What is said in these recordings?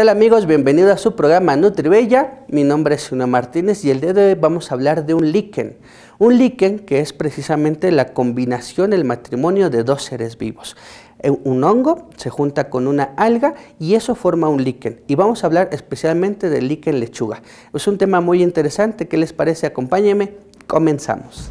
Hola amigos? Bienvenidos a su programa NutriBella. Mi nombre es Una Martínez y el día de hoy vamos a hablar de un líquen. Un líquen que es precisamente la combinación, el matrimonio de dos seres vivos. Eh, un hongo se junta con una alga y eso forma un líquen. Y vamos a hablar especialmente del líquen lechuga. Es un tema muy interesante. ¿Qué les parece? Acompáñenme. Comenzamos.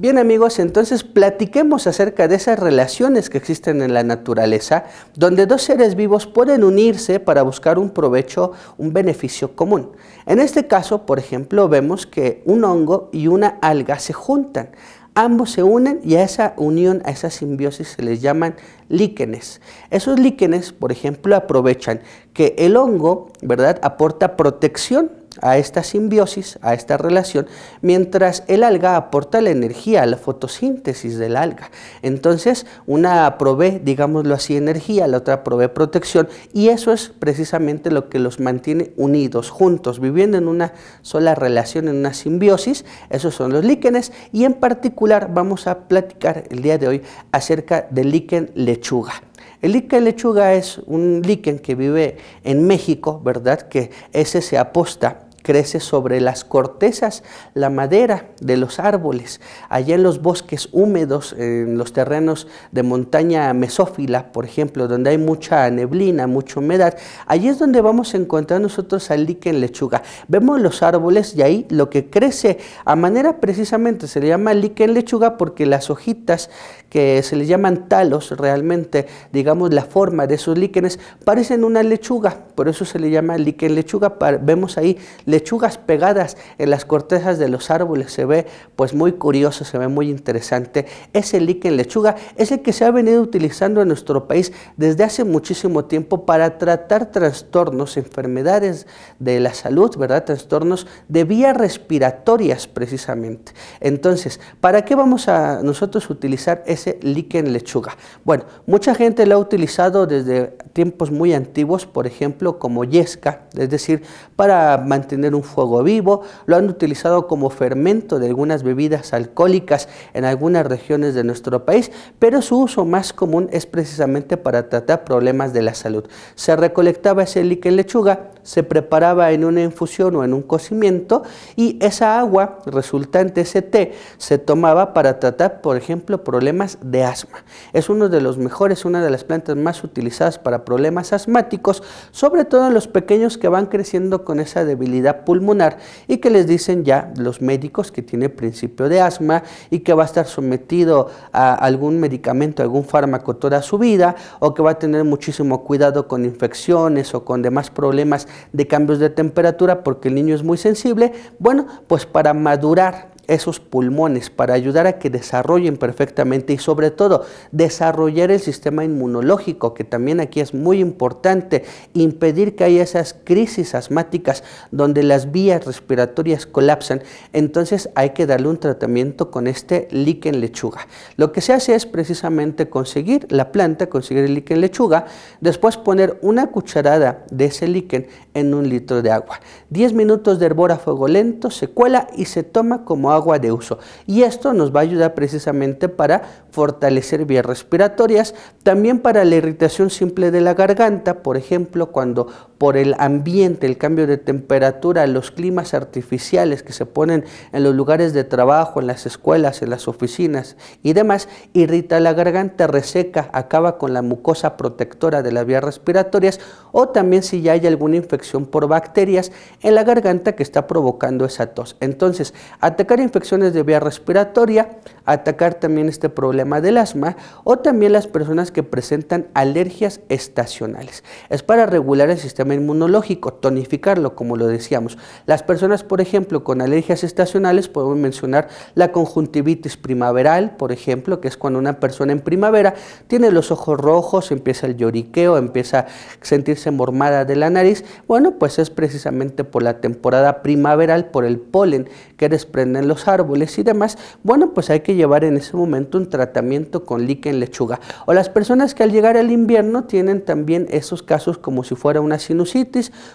Bien amigos, entonces platiquemos acerca de esas relaciones que existen en la naturaleza, donde dos seres vivos pueden unirse para buscar un provecho, un beneficio común. En este caso, por ejemplo, vemos que un hongo y una alga se juntan. Ambos se unen y a esa unión, a esa simbiosis se les llaman líquenes. Esos líquenes, por ejemplo, aprovechan que el hongo, ¿verdad?, aporta protección a esta simbiosis, a esta relación, mientras el alga aporta la energía, a la fotosíntesis del alga. Entonces, una provee, digámoslo así, energía, la otra provee protección, y eso es precisamente lo que los mantiene unidos, juntos, viviendo en una sola relación, en una simbiosis. Esos son los líquenes, y en particular vamos a platicar el día de hoy acerca del líquen lechuga. El líquen lechuga es un líquen que vive en México, ¿verdad? Que ese se aposta crece sobre las cortezas, la madera de los árboles, allá en los bosques húmedos, en los terrenos de montaña mesófila, por ejemplo, donde hay mucha neblina, mucha humedad, allí es donde vamos a encontrar nosotros al líquen lechuga. Vemos los árboles y ahí lo que crece a manera precisamente se le llama líquen lechuga porque las hojitas que se le llaman talos realmente, digamos la forma de esos líquenes, parecen una lechuga, por eso se le llama líquen lechuga, vemos ahí lechuga lechugas pegadas en las cortezas de los árboles. Se ve pues muy curioso, se ve muy interesante. Ese líquen lechuga es el que se ha venido utilizando en nuestro país desde hace muchísimo tiempo para tratar trastornos, enfermedades de la salud, ¿verdad? Trastornos de vías respiratorias precisamente. Entonces, ¿para qué vamos a nosotros utilizar ese líquen lechuga? Bueno, mucha gente lo ha utilizado desde tiempos muy antiguos, por ejemplo, como yesca, es decir, para mantener tener un fuego vivo, lo han utilizado como fermento de algunas bebidas alcohólicas en algunas regiones de nuestro país, pero su uso más común es precisamente para tratar problemas de la salud. Se recolectaba ese líquen lechuga, se preparaba en una infusión o en un cocimiento y esa agua resultante, ese té, se tomaba para tratar, por ejemplo, problemas de asma. Es uno de los mejores, una de las plantas más utilizadas para problemas asmáticos, sobre todo en los pequeños que van creciendo con esa debilidad pulmonar y que les dicen ya los médicos que tiene principio de asma y que va a estar sometido a algún medicamento, algún fármaco toda su vida o que va a tener muchísimo cuidado con infecciones o con demás problemas de cambios de temperatura porque el niño es muy sensible. Bueno, pues para madurar esos pulmones para ayudar a que desarrollen perfectamente y sobre todo desarrollar el sistema inmunológico, que también aquí es muy importante, impedir que haya esas crisis asmáticas donde las vías respiratorias colapsan, entonces hay que darle un tratamiento con este líquen lechuga. Lo que se hace es precisamente conseguir la planta, conseguir el líquen lechuga, después poner una cucharada de ese líquen en un litro de agua. 10 minutos de hervor a fuego lento, se cuela y se toma como agua agua de uso. Y esto nos va a ayudar precisamente para fortalecer vías respiratorias, también para la irritación simple de la garganta, por ejemplo, cuando por el ambiente, el cambio de temperatura, los climas artificiales que se ponen en los lugares de trabajo, en las escuelas, en las oficinas y demás, irrita la garganta, reseca, acaba con la mucosa protectora de las vías respiratorias o también si ya hay alguna infección por bacterias en la garganta que está provocando esa tos. Entonces, atacar infecciones de vía respiratoria, atacar también este problema del asma o también las personas que presentan alergias estacionales. Es para regular el sistema inmunológico, tonificarlo, como lo decíamos. Las personas, por ejemplo, con alergias estacionales, podemos mencionar la conjuntivitis primaveral, por ejemplo, que es cuando una persona en primavera tiene los ojos rojos, empieza el lloriqueo, empieza a sentirse mormada de la nariz. Bueno, pues es precisamente por la temporada primaveral, por el polen que desprenden los árboles y demás. Bueno, pues hay que llevar en ese momento un tratamiento con líquen lechuga. O las personas que al llegar al invierno tienen también esos casos como si fuera una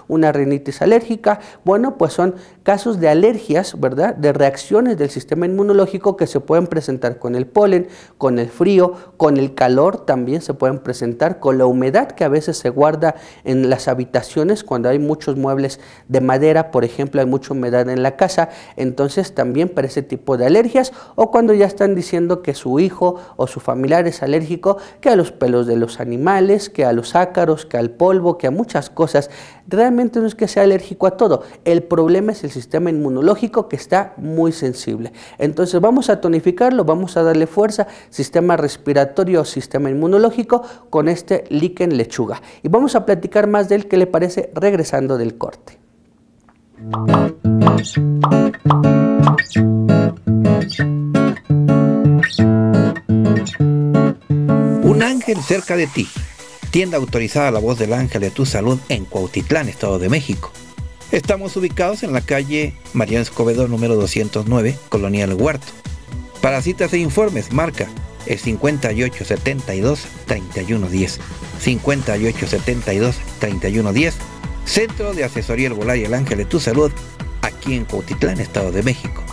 una rinitis alérgica. Bueno, pues son casos de alergias, ¿verdad? De reacciones del sistema inmunológico que se pueden presentar con el polen, con el frío, con el calor, también se pueden presentar con la humedad que a veces se guarda en las habitaciones cuando hay muchos muebles de madera, por ejemplo, hay mucha humedad en la casa, entonces también para ese tipo de alergias o cuando ya están diciendo que su hijo o su familiar es alérgico que a los pelos de los animales, que a los ácaros, que al polvo, que a muchas cosas realmente no es que sea alérgico a todo. El problema es el sistema inmunológico que está muy sensible. Entonces vamos a tonificarlo, vamos a darle fuerza, sistema respiratorio o sistema inmunológico con este líquen lechuga. Y vamos a platicar más de él que le parece regresando del corte. Un ángel cerca de ti tienda autorizada La Voz del Ángel de Tu Salud en Cuautitlán, Estado de México. Estamos ubicados en la calle Mariano Escobedo número 209, Colonia El Huerto. Para citas e informes, marca el 5872-3110. 5872-3110. Centro de Asesoría El Volar y el Ángel de Tu Salud, aquí en Cuautitlán, Estado de México.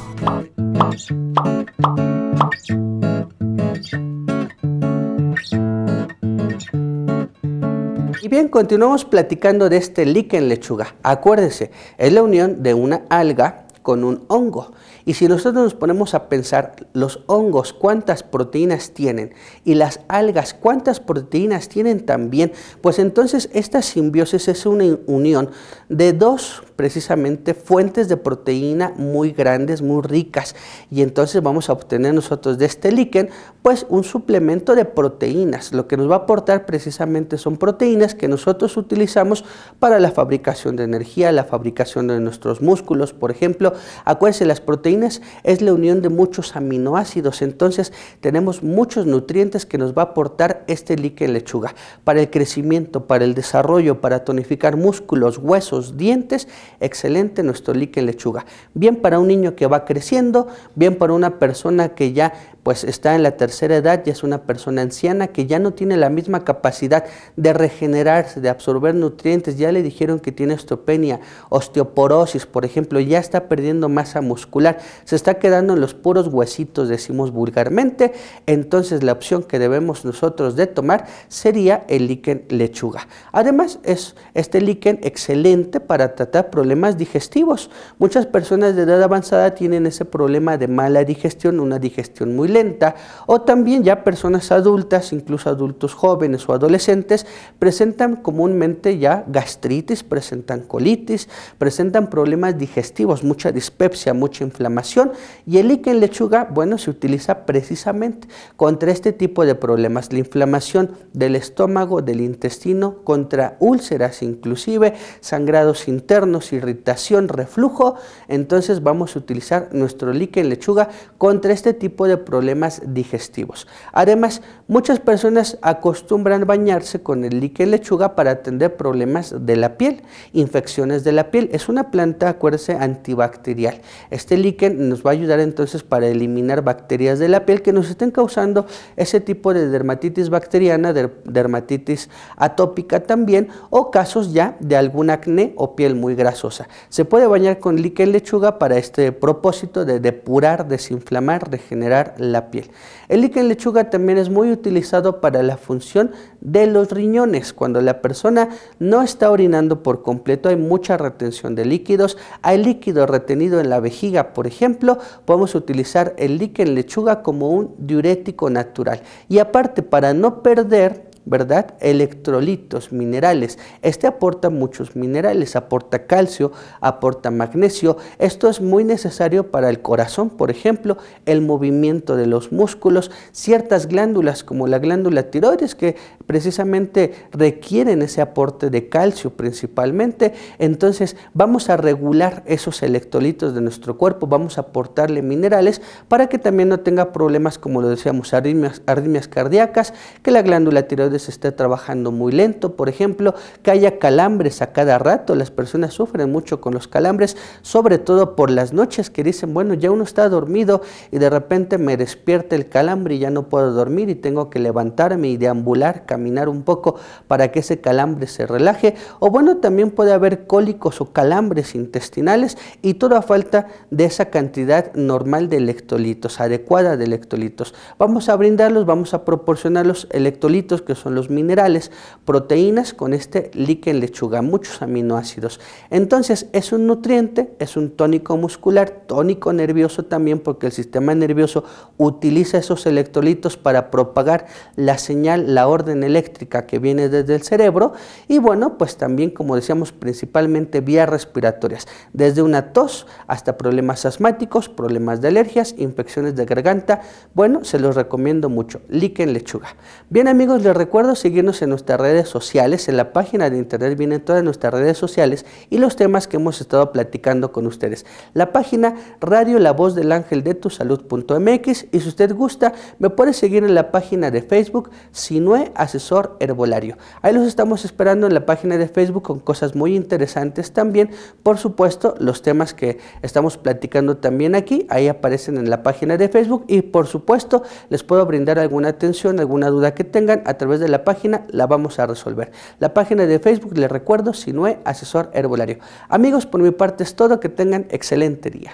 bien, continuamos platicando de este líquen lechuga. Acuérdense, es la unión de una alga con un hongo. Y si nosotros nos ponemos a pensar los hongos cuántas proteínas tienen y las algas cuántas proteínas tienen también, pues entonces esta simbiosis es una unión de dos precisamente fuentes de proteína muy grandes, muy ricas. Y entonces vamos a obtener nosotros de este líquen, pues un suplemento de proteínas. Lo que nos va a aportar precisamente son proteínas que nosotros utilizamos para la fabricación de energía, la fabricación de nuestros músculos, por ejemplo. Acuérdense, las proteínas es la unión de muchos aminoácidos. Entonces tenemos muchos nutrientes que nos va a aportar este líquen lechuga para el crecimiento, para el desarrollo, para tonificar músculos, huesos, dientes excelente nuestro líquen lechuga. Bien para un niño que va creciendo, bien para una persona que ya pues está en la tercera edad, ya es una persona anciana que ya no tiene la misma capacidad de regenerarse, de absorber nutrientes, ya le dijeron que tiene osteopenia, osteoporosis, por ejemplo, ya está perdiendo masa muscular, se está quedando en los puros huesitos, decimos vulgarmente, entonces la opción que debemos nosotros de tomar sería el líquen lechuga. Además, es este líquen excelente para tratar problemas digestivos. Muchas personas de edad avanzada tienen ese problema de mala digestión, una digestión muy lenta, o también ya personas adultas, incluso adultos jóvenes o adolescentes, presentan comúnmente ya gastritis, presentan colitis, presentan problemas digestivos, mucha dispepsia, mucha inflamación, y el líquen lechuga, bueno, se utiliza precisamente contra este tipo de problemas, la inflamación del estómago, del intestino, contra úlceras inclusive, sangrados internos, irritación, reflujo, entonces vamos a utilizar nuestro líquen lechuga contra este tipo de problemas digestivos. Además, Muchas personas acostumbran bañarse con el líquen lechuga para atender problemas de la piel, infecciones de la piel. Es una planta, acuérdense, antibacterial. Este líquen nos va a ayudar entonces para eliminar bacterias de la piel que nos estén causando ese tipo de dermatitis bacteriana, dermatitis atópica también, o casos ya de algún acné o piel muy grasosa. Se puede bañar con líquen lechuga para este propósito de depurar, desinflamar, regenerar la piel. El líquen lechuga también es muy útil utilizado para la función de los riñones. Cuando la persona no está orinando por completo, hay mucha retención de líquidos. Hay líquido retenido en la vejiga, por ejemplo, podemos utilizar el líquen lechuga como un diurético natural. Y aparte, para no perder ¿verdad? Electrolitos, minerales. Este aporta muchos minerales, aporta calcio, aporta magnesio. Esto es muy necesario para el corazón, por ejemplo, el movimiento de los músculos, ciertas glándulas como la glándula tiroides que precisamente requieren ese aporte de calcio principalmente. Entonces vamos a regular esos electrolitos de nuestro cuerpo, vamos a aportarle minerales para que también no tenga problemas como lo decíamos, arritmias, cardíacas, que la glándula tiroides se esté trabajando muy lento, por ejemplo, que haya calambres a cada rato, las personas sufren mucho con los calambres, sobre todo por las noches que dicen, bueno, ya uno está dormido y de repente me despierta el calambre y ya no puedo dormir y tengo que levantarme y deambular, caminar un poco para que ese calambre se relaje, o bueno, también puede haber cólicos o calambres intestinales y toda falta de esa cantidad normal de electrolitos, adecuada de electrolitos. Vamos a brindarlos, vamos a proporcionar los electrolitos que son los minerales, proteínas con este líquen lechuga, muchos aminoácidos. Entonces es un nutriente, es un tónico muscular, tónico nervioso también porque el sistema nervioso utiliza esos electrolitos para propagar la señal, la orden eléctrica que viene desde el cerebro y bueno, pues también como decíamos principalmente vías respiratorias, desde una tos hasta problemas asmáticos, problemas de alergias, infecciones de garganta, bueno, se los recomiendo mucho, líquen lechuga. Bien amigos, les recomiendo recuerdo seguirnos en nuestras redes sociales, en la página de internet vienen todas nuestras redes sociales y los temas que hemos estado platicando con ustedes. La página radio la voz del ángel de tu mx y si usted gusta me puede seguir en la página de Facebook Sinue Asesor Herbolario. Ahí los estamos esperando en la página de Facebook con cosas muy interesantes también. Por supuesto, los temas que estamos platicando también aquí, ahí aparecen en la página de Facebook y por supuesto les puedo brindar alguna atención, alguna duda que tengan a través de de la página la vamos a resolver. La página de Facebook, les recuerdo, Sinue Asesor Herbolario. Amigos, por mi parte es todo, que tengan excelente día.